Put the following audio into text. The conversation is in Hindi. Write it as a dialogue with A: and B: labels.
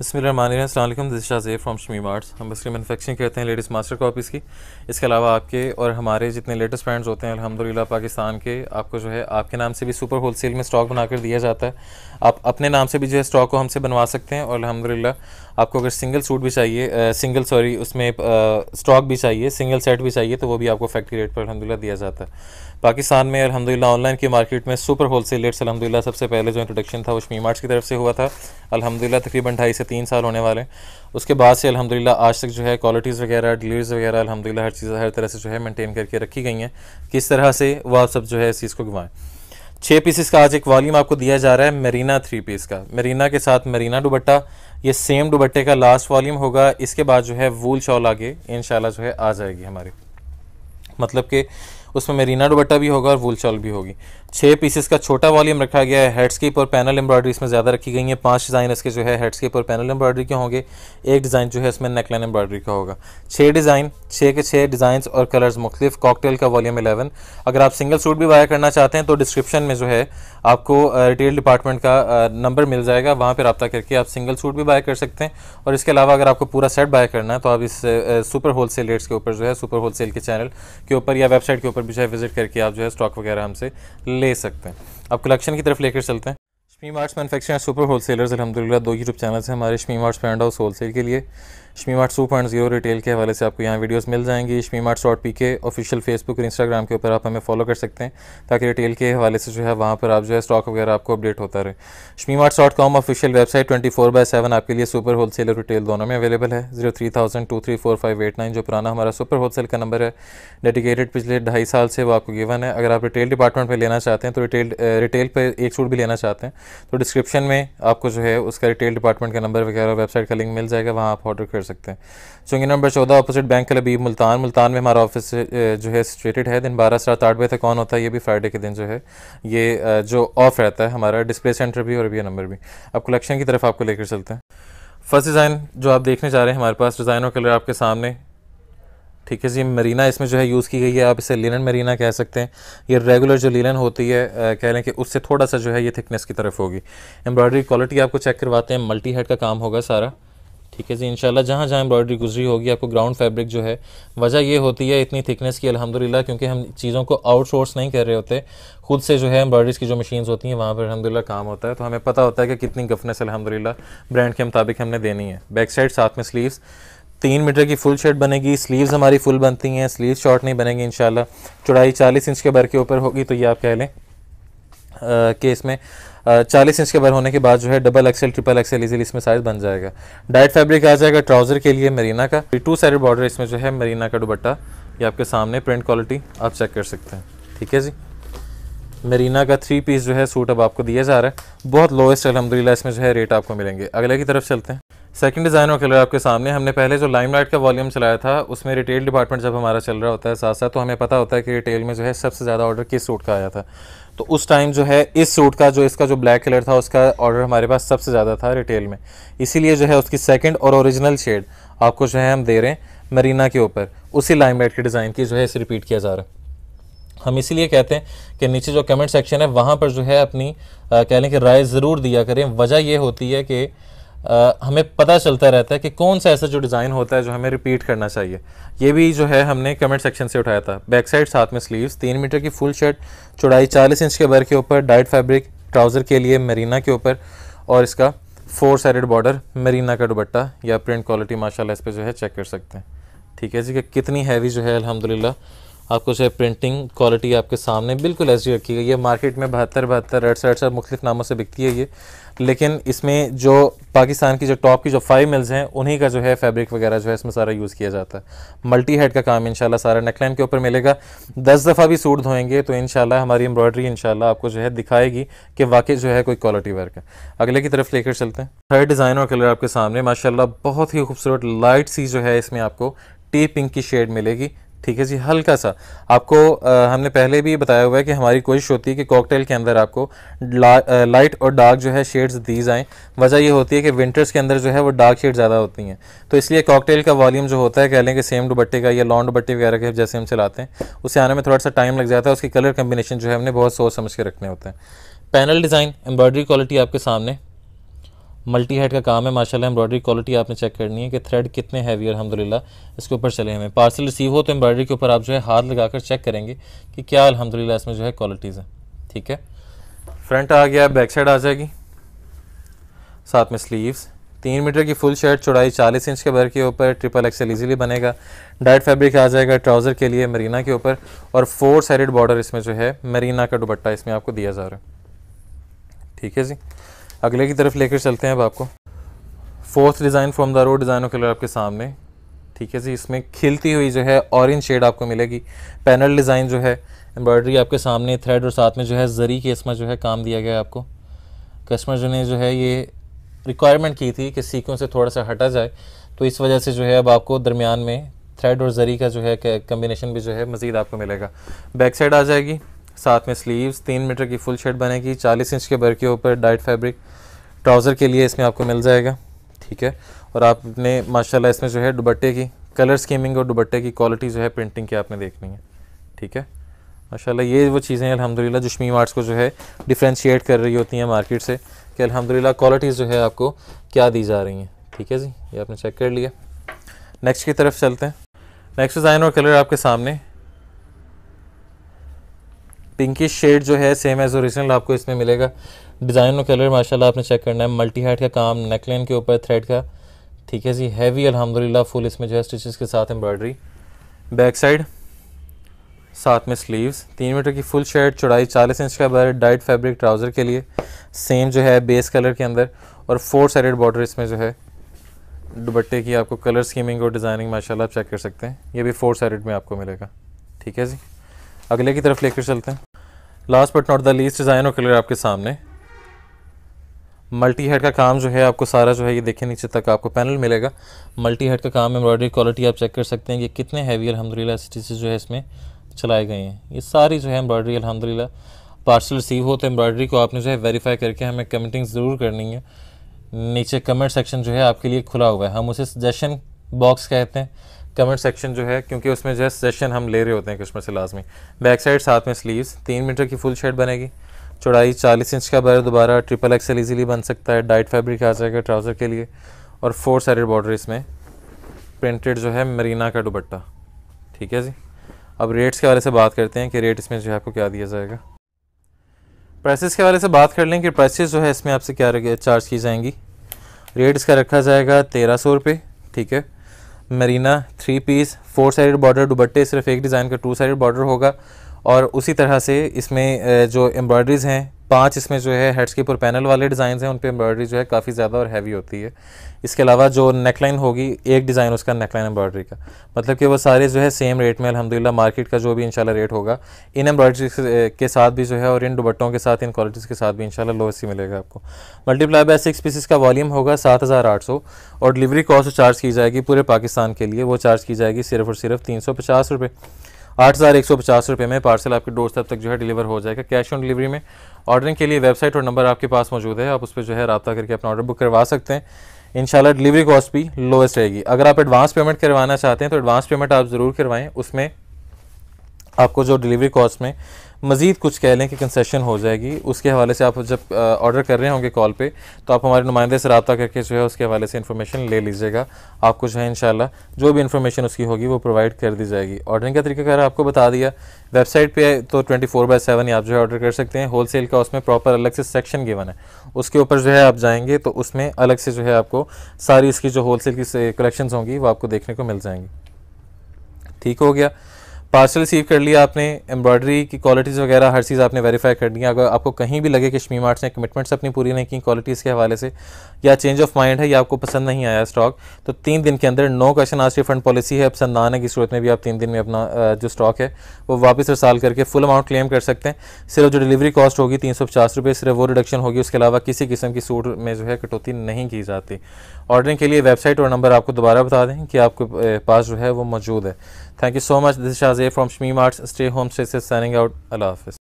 A: बसमिलकुम दिशा जेब फ्राम शमीम आर्ट्स हम इसकी मैनुफेक्चरिंग करते हैं लेडीज़ मास्टर कॉपीज़ की इसके अलावा आपके और हमारे जितने लेटेस्ट ब्रांड्स होते हैं अलहमदिल्ला पाकिस्तान के आपको जो है आपके नाम से भी सुपर होल सेल में स्टॉक बनाकर दिया जाता है आप अपने नाम से भी जो है स्टॉक को हमसे बनवा सकते हैं और अलहमदिल्ला आपको अगर सिंगल सूट भी चाहिए सिंगल सॉरी उसमें स्टॉक भी चाहिए सिंगल सेट भी चाहिए तो वो भी आपको फैक्ट्री रेट पर अलहमदिल्ला दिया जाता है पाकिस्तान में अलहमदिल्ला ऑनलाइन की मार्केट में सुपर होल सेल रेट्स अलहमदिल्ला सबसे पहले जो इंट्रोडक्शन था वो शमी मार्ट्स की तरफ से हुआ था अलहमदिल्ला तकरीबन ढाई से तीन साल होने वाले उसके बाद से अलहमदिल्ला आज तक जो है क्वालिटीज़ वगैरह डिलीवरीज वगैरह अलहमदिल्ला हर चीज़ हर तरह से जो है मेनटेन करके रखी गई हैं किस तरह से वो आप सब जो है इस चीज़ को घुमाएँ छः पीसेस का आज एक वॉल्यूम आपको दिया जा रहा है मरीना थ्री पीस का मरीना के साथ मरीना दुबट्टा ये सेम दुबट्टे का लास्ट वॉल्यूम होगा इसके बाद जो है वूल शॉल आगे इन जो है आ जाएगी हमारी मतलब कि उसमें मेरीना दुबट्टा भी होगा और वूल शॉल भी होगी छः पीसेस का छोटा वॉल्यूम रखा गया है हेडस्केप और पैनल एम्ब्रॉयडरी इसमें ज़्यादा रखी गई है पांच डिज़ाइन इसके जो है हेडस्केप और पैनल एम्ब्रॉयडरी के होंगे एक डिज़ाइन जो है इसमें नेकलाइन एम्ब्रॉयडरी का होगा छः डिज़ाइन छः के छः डिज़ाइंस और कलर्स मुख्तलिफ कॉकटेल का वॉल्यूम एलेवन अगर आप सिंगल सूट भी बाय करना चाहते हैं तो डिस्क्रिप्शन में जो है आपको रिटेल डिपार्टमेंट का नंबर मिल जाएगा वहाँ पर रबा करके आप सिंगल सूट भी बाय कर सकते हैं और इसके अलावा अगर आपको पूरा सेट बाय करना है तो आप इस सुपर होल सेल रेट्स के ऊपर जो है सुपर होल सेल के चैनल के ऊपर या वेबसाइट के ऊपर भी जो है विजिट करके आप जो है स्टॉक वगैरह हमसे ले सकते हैं अब कलेक्शन की तरफ लेकर चलते हैं Shami marts manufacture super wholesalers अलहमदिल्ला दो यूट्यूब चैनल हैं हमारे शमी मार्ट्स पैंड हाउस होल के लिए Shami mart two point zero retail के हवाले से आपको यहाँ वीडियोस मिल जाएंगी Shami mart dot P K official Facebook और इंस्टाग्राम के ऊपर आप हमें फॉलो कर सकते हैं ताकि रिटेल के हवाले से जो है वहाँ पर आप जो है स्टॉक वगैरह आपको अपडेट होता रहे Shami mart dot com official website twenty four by seven आपके लिए सुपर होल सेल और रिटेल दोनों में अवेलेबल है zero three thousand two three four five eight nine जो पुराना हमारा सुपर होल सेल का नंबर है डेडिकेटेड पिछले ढाई साल से वो आपको गिवन है अगर आप रिटेल डिपार्टमेंट पर लेना चाहते हैं तो रिटेल रिटेल पर एक सूट भी लेना चाहते हैं तो डिस्क्रिप्शन में आपको जो है उसका रिटेल डिपार्टमेंट का नंबर वगैरह वेबसाइट का लिंक मिल जाएगा वहाँ आप ऑर्डर कर कर सकते हैं चूँकि नंबर चौदह अपोजिट बैंक के लबीब मुल्तान मुल्तान में हमारा ऑफिस जो है सिचुएटेड है दिन बारह से रात आठ बजे तक कौन होता है ये भी फ्राइडे के दिन जो है ये जो ऑफ रहता है हमारा डिस्प्ले सेंटर भी और भी नंबर भी अब कलेक्शन की तरफ आपको लेकर चलते हैं फर्स्ट डिज़ाइन जो आप देखने जा रहे हैं हमारे पास डिज़ाइन और कलर आपके सामने ठीक है जी मरीना इसमें जो है यूज़ की गई है आप इसे लिनन मरीना कह सकते हैं ये रेगुलर जो लिनन होती है कह लें कि उससे थोड़ा सा जो है ये थिकनेस की तरफ होगी एम्ब्रॉयडरी क्वालिटी आपको चेक करवाते हैं मल्टी हेड का काम होगा सारा ठीक है जी इनशाला जहाँ जहाँ एम्ब्रॉयडरी गुजरी होगी आपको ग्राउंड फैब्रिक जो है वजह ये होती है इतनी थिकनेस की अलहमदिल्ला क्योंकि हम चीज़ों को आउटसोर्स नहीं कर रहे होते खुद से जो है एम्ब्रॉयडरीज की जो मशीन्स होती हैं वहाँ पर अलहमदिल्ला काम होता है तो हमें पता होता है कि कितनी गफनेस अलहमदिल्ला ब्रांड के मुताबिक हमने देनी है बैक साइड साथ में स्लीवस तीन मीटर की फुल शर्ट बनेगी स्लीव्स हमारी फुल बनती हैं स्लीव शॉर्ट नहीं बनेंगी इंशाल्लाह चौड़ाई चालीस इंच के बर के ऊपर होगी तो ये आप कह लें केस में चालीस इंच के बल होने के बाद जो है double XL triple XL easily इसमें साइज बन जाएगा डाइट फैब्रिक आ जाएगा ट्राउज़र के लिए मरीना का टू साइड बॉर्डर इसमें जो है मरीना का दुबट्टा ये आपके सामने प्रिंट क्वालिटी आप चेक कर सकते हैं ठीक है जी मरीना का थ्री पीस जो है सूट अब आपको दिया जा रहा है बहुत लोएस्ट अलहमदिल्ला इसमें जो है रेट आपको मिलेंगे अगले की तरफ चलते हैं सेकंड डिज़ाइन और कलर आपके सामने हमने पहले जो लाइम लाइट का वॉल्यूम चलाया था उसमें रिटेल डिपार्टमेंट जब हमारा चल रहा होता है साथ साथ तो हमें पता होता है कि रिटेल में जो है सबसे ज़्यादा ऑर्डर किस सूट का आया था तो उस टाइम जो है इस सूट का जो इसका जो ब्लैक कलर था उसका ऑर्डर हमारे पास सबसे ज़्यादा था रिटेल में इसीलिए जो है उसकी सेकेंड और ओरिजिनल शेड आपको जो है हम दे रहे हैं मरीना के ऊपर उसी लाइम लाइट के डिज़ाइन की जो है इसे रिपीट किया जा रहा है हम इसीलिए कहते हैं कि नीचे जो कमेंट सेक्शन है वहाँ पर जो है अपनी कह लें कि राय ज़रूर दिया करें वजह यह होती है कि आ, हमें पता चलता रहता है कि कौन सा ऐसा जो डिज़ाइन होता है जो हमें रिपीट करना चाहिए ये भी जो है हमने कमेंट सेक्शन से उठाया था बैक साइड साथ में स्लीव्स तीन मीटर की फुल शर्ट चौड़ाई चालीस इंच के बर के ऊपर डाइट फैब्रिक ट्राउज़र के लिए मरीना के ऊपर और इसका फोर साइड बॉर्डर मरीना का दुबट्टा या प्रिंट क्वालिटी माशाला इस पर जो है चेक कर सकते हैं ठीक है जी कि कितनी हैवी जो है अलहमदिल्ला आपको जो है प्रिंटिंग क्वालिटी आपके सामने बिल्कुल ऐसी रखी गई है मार्केट में बहत्तर बहत्तर अड़सठ अड़सठ मुख्तफ नामों से बिकती है ये लेकिन इसमें जो पाकिस्तान की जो टॉप की जो फाइव मिल्स हैं उन्हीं का जो है फैब्रिक वगैरह जो है इसमें सारा यूज़ किया जाता है मल्टी हेड का काम इंशाल्लाह सारा नेकलाइन के ऊपर मिलेगा दस दफ़ा भी सूट धोएंगे तो इंशाल्लाह हमारी एम्ब्रॉयडरी इंशाल्लाह आपको जो है दिखाएगी कि वाकई जो है कोई क्वालिटी वर्क है अगले की तरफ लेकर चलते हैं थर्ड डिज़ाइन और कलर आपके सामने माशाला बहुत ही खूबसूरत लाइट सी जो है इसमें आपको टी पिंक की शेड मिलेगी ठीक है जी हल्का सा आपको आ, हमने पहले भी बताया हुआ है कि हमारी कोशिश होती है कि कॉकटेल के अंदर आपको ला, आ, लाइट और डार्क जो है शेड्स दी जाएँ वजह ये होती है कि विंटर्स के अंदर जो है वो डार्क शेड ज़्यादा होती हैं तो इसलिए कॉकटेल का वॉल्यूम जो होता है कह लें कि सेम दुबट्टे का या लॉन्ग दुबट्टे वगैरह के जैसे हम चलाते हैं उसे आने में थोड़ा सा टाइम लग जाता है उसकी कलर कम्बिनेशन जो है हमने बहुत सोच समझ के रखने होते हैं पैनल डिज़ाइन एम्ब्रॉयडरी क्वालिटी आपके सामने मल्टी हेड का काम है माशाल्लाह एम्ब्रॉयडरी क्वालिटी आपने चेक करनी है कि थ्रेड कितने हैवी और अलहमदिल्ला इसके ऊपर चले हमें पार्सल रिसीव हो तो एम्ब्रॉयडरी के ऊपर आप जो है हाथ लगाकर चेक करेंगे कि क्या अलहमदिल्ला इसमें जो है क्वालिटीज़ हैं ठीक है फ्रंट आ गया बैक साइड आ जाएगी साथ में स्लीव्स तीन मीटर की फुल शर्ट चौड़ाई चालीस इंच के भर के ऊपर ट्रिपल एक्सेल ईजिली बनेगा डाइट फैब्रिक आ जाएगा ट्राउज़र के लिए मरीना के ऊपर और फोर साइडेड बॉर्डर इसमें जो है मरीना का दुपट्टा इसमें आपको दिया जा रहा है ठीक है जी अगले की तरफ लेकर चलते हैं अब आपको fourth design from the design डिज़ाइनों कलर आपके सामने ठीक है जी इसमें खिलती हुई जो है ऑरेंज शेड आपको मिलेगी पैनल डिज़ाइन जो है एम्ब्रॉयडरी आपके सामने थ्रेड और साथ में जो है जरी के इसमें जो है काम दिया गया है आपको कस्टमर जो ने जो है ये रिक्वायरमेंट की थी कि सीखों से थोड़ा सा हटा जाए तो इस वजह से जो है अब आपको दरमियान में थ्रेड और जरी का जो है कम्बिनेशन भी जो है मज़ीद आपको मिलेगा बैक साइड आ जाएगी साथ में स्लीव्स तीन मीटर की फुल शर्ट बनेगी चालीस इंच के बर के ऊपर डाइट फैब्रिक ट्राउज़र के लिए इसमें आपको मिल जाएगा ठीक है और आपने माशाल्लाह इसमें जो है दुबट्टे की कलर स्कीमिंग और दुबट्टे की क्वालिटी जो है प्रिंटिंग की आपने देखनी है ठीक है माशाल्लाह ये वो चीज़ें अलहमदिल्ला जश्मी शमीम आर्ट्स को जो है डिफ्रेंशिएट कर रही होती हैं मार्केट से कि अलहमदिल्ला क्वालिटीज़ जो है आपको क्या दी जा रही हैं ठीक है जी ये आपने चेक कर लिया नेक्स्ट की तरफ चलते हैं नेक्स्ट डिज़ाइन और कलर आपके सामने पिंकी शेड जो है सेम एज ओरिजिनल आपको इसमें मिलेगा डिज़ाइन और कलर माशाल्लाह आपने चेक करना है मल्टी हाइट का काम नेकलाइन के ऊपर थ्रेड का ठीक है जी हैवी अल्हम्दुलिल्लाह फुल इसमें जो है स्टिचेस के साथ एम्ब्रॉयडरी बैक साइड साथ में स्लीव्स तीन मीटर की फुल शर्ट चौड़ाई चालीस इंच का बार डाइट फैब्रिक ट्राउज़र के लिए सेम जो है बेस कलर के अंदर और फोर साइडेड बॉर्डर इसमें जो है दुपट्टे की आपको कलर स्कीमिंग और डिज़ाइनिंग माशाल्लाह आप चेक कर सकते हैं ये भी फोर साइडेड में आपको मिलेगा ठीक है जी अगले की तरफ लेकर चलते हैं last but not the least design और कलर आपके सामने मल्टी हेड का काम जो है आपको सारा जो है ये देखें नीचे तक आपको पैनल मिलेगा मल्टी हेड का काम एम्ब्रॉयडरी क्वालिटी आप चेक कर सकते हैं कि कितने हैवी अलहमदिल्ला स्टिचेज जो है इसमें चलाए गए हैं ये सारी जो है एम्ब्रॉयडरी अलहमदिल्ला पार्सल रिसीव हो तो एम्ब्रॉयडरी को आपने जो है वेरीफाई करके हमें कमेंटिंग ज़रूर करनी है नीचे कमेंट सेक्शन जो है आपके लिए खुला हुआ है हम उसे सजेशन बॉक्स कहते हैं कमेंट सेक्शन जो है क्योंकि उसमें जो है सेशन हम ले रहे होते हैं कस्टमर से लाजमी बैक साइड साथ में स्लीव्स तीन मीटर की फुल शर्ट बनेगी चौड़ाई चालीस इंच का बारे दोबारा ट्रिपल एक्सल ईजिली बन सकता है डाइट फैब्रिक आ जाएगा ट्राउज़र के लिए और फोर साइड बॉर्डर इसमें प्रिंटेड जो है मरीना का दुपट्टा ठीक है जी अब रेट्स के वाले से बात करते हैं कि रेट इसमें जो है आपको क्या दिया जाएगा प्राइसेस के वाले से बात कर लें कि प्राइसेस जो है इसमें आपसे क्या चार्ज की जाएंगी रेट इसका रखा जाएगा तेरह सौ रुपये ठीक है marina three piece four side border दुबट्टे सिर्फ एक डिज़ाइन का टू साइड बॉर्डर होगा और उसी तरह से इसमें जो एम्ब्रॉयड्रीज़ हैं पांच इसमें जो है हेड्स के ऊपर पैनल वाले डिज़ाइन हैं उन पर एम्ब्रॉयडरी जो है काफ़ी ज़्यादा और हैवी होती है इसके अलावा जो नेकलाइन होगी एक डिज़ाइन उसका नेकलाइन एम्ब्रॉयडरी का मतलब कि वो सारे जो है सेम रेट में अलहमदिल्ला मार्केट का जो भी इंशाल्लाह रेट होगा इन एम्ब्रॉयडरी के साथ भी जो है और इन दुबट्टों के साथ इन क्वालिटीज़ के साथ भी इंशाल्लाह लो ही मिलेगा आपको मल्टीप्लाई बाय सिक्स पीसेस का वॉल्यूम होगा सात हज़ार आठ सौ और डिलीवरी कॉस्ट चार्ज की जाएगी पूरे पाकिस्तान के लिए वो चार्ज की जाएगी सिर्फ और सिर्फ तीन सौ पचास रुपये आठ हज़ार एक सौ पचास रुपये में पार्सल आपके डोर तक जो है डिलीवर हो जाएगा कैश ऑन डिलीवरी में ऑर्डरिंग के लिए वेबसाइट और नंबर आपके पास मौजूद है आप उस पर जो है रबा करके अपना ऑर्डर बुक करवा सकते हैं इनशाला डिलीवरी कॉस्ट भी लोएस्ट रहेगी अगर आप एडवांस पेमेंट करवाना चाहते हैं तो एडवांस पेमेंट आप ज़रूर करवाएं उसमें आपको जो डिलीवरी कॉस्ट में मज़ीद कुछ कह लें कि कंसेशन हो जाएगी उसके हवाले से आप जब ऑर्डर कर रहे होंगे कॉल पर तो आप हमारे नुमाइंदे से रबा करके जो है उसके हवाले से इन्फॉर्मेशन ले लीजिएगा आपको जो है इन जो भी इन्फॉर्मेशन उसकी होगी वो प्रोवाइड कर दी जाएगी ऑर्डरिंग का तरीका तरीकाकार आपको बता दिया वेबसाइट पे तो 24 फोर बाई सेवन आप जो है ऑर्डर कर सकते हैं होलसेल का उसमें प्रॉपर अलग से सेक्शन गिवन है उसके ऊपर जो है आप जाएंगे तो उसमें अलग से जो है आपको सारी इसकी जो होलसेल की कलेक्शंस होंगी वो आपको देखने को मिल जाएंगी ठीक हो गया पार्सल रिसीव कर लिया आपने एम्ब्रॉयडरी की क्वालिटीज़ वगैरह हर चीज़ आपने वेरीफाई कर लिया अगर आपको कहीं भी लगे कि शमी मार्ट्स ने कमिटमेंट्स अपनी पूरी नहीं की क्वालिटीज़ के हवाले से या चेंज ऑफ माइंड है या आपको पसंद नहीं आया स्टॉक तो तीन दिन के अंदर नो क्वेश्चन आज रिफंड पॉलिसी है पसंद आने की सूरत में भी आप तीन दिन में अपना जो स्टॉक है वो वापस रसाल करके फुल अमाउंट क्लेम कर सकते हैं सिर्फ जो डिलीवरी कॉस्ट होगी तीन सौ पचास रुपये सिर्फ वो रिडक्शन होगी उसके अलावा किसी किस्म की सूट में जो है कटौती नहीं की जाती ऑर्डरिंग के लिए वेबसाइट और नंबर आपको दोबारा बता दें कि आपके पास जो है वो मौजूद है thank you so much this Shah Azay from Shmi Marts. Stay home, stay safe, signing out. Allah Hafiz.